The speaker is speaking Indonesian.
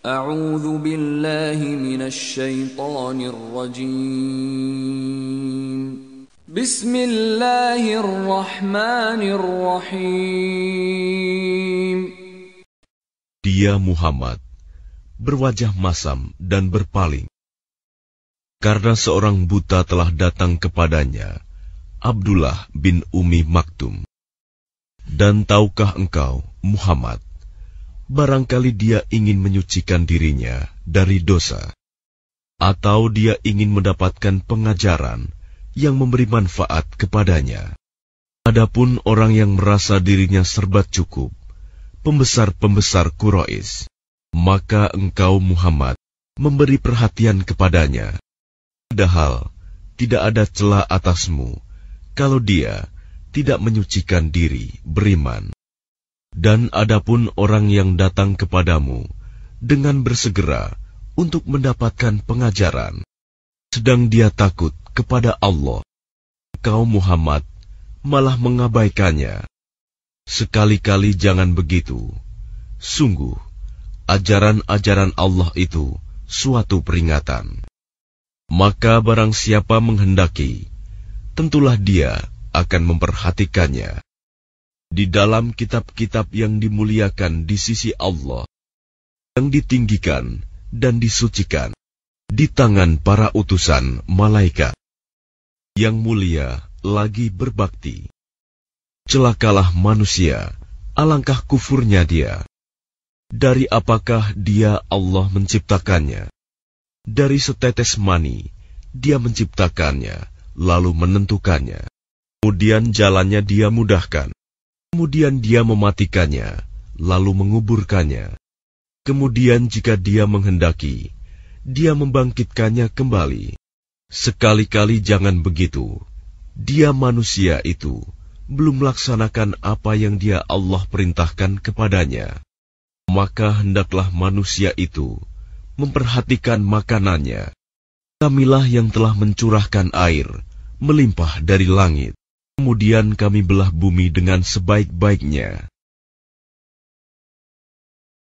A'udzu billahi minasyaitonir rajim. Bismillahirrahmanirrahim. Dia Muhammad berwajah masam dan berpaling. Karena seorang buta telah datang kepadanya, Abdullah bin Umi Maktum. Dan tahukah engkau, Muhammad, barangkali dia ingin menyucikan dirinya dari dosa, atau dia ingin mendapatkan pengajaran yang memberi manfaat kepadanya. Adapun orang yang merasa dirinya serbat cukup, pembesar-pembesar Quraisy, maka engkau Muhammad memberi perhatian kepadanya. Padahal tidak ada celah atasmu kalau dia tidak menyucikan diri beriman. Dan adapun orang yang datang kepadamu dengan bersegera untuk mendapatkan pengajaran, sedang dia takut kepada Allah, kau Muhammad malah mengabaikannya. Sekali-kali jangan begitu. Sungguh, ajaran-ajaran Allah itu suatu peringatan. Maka barang siapa menghendaki, tentulah dia akan memperhatikannya di dalam kitab-kitab yang dimuliakan di sisi Allah, yang ditinggikan dan disucikan di tangan para utusan malaikat yang mulia lagi berbakti. Celakalah manusia, alangkah kufurnya dia. Dari apakah dia Allah menciptakannya? Dari setetes mani, dia menciptakannya, lalu menentukannya. Kemudian jalannya dia mudahkan. Kemudian dia mematikannya, lalu menguburkannya. Kemudian jika dia menghendaki, dia membangkitkannya kembali. Sekali-kali jangan begitu. Dia manusia itu, belum melaksanakan apa yang dia Allah perintahkan kepadanya. Maka hendaklah manusia itu memperhatikan makanannya. Kamilah yang telah mencurahkan air, melimpah dari langit. Kemudian kami belah bumi dengan sebaik-baiknya.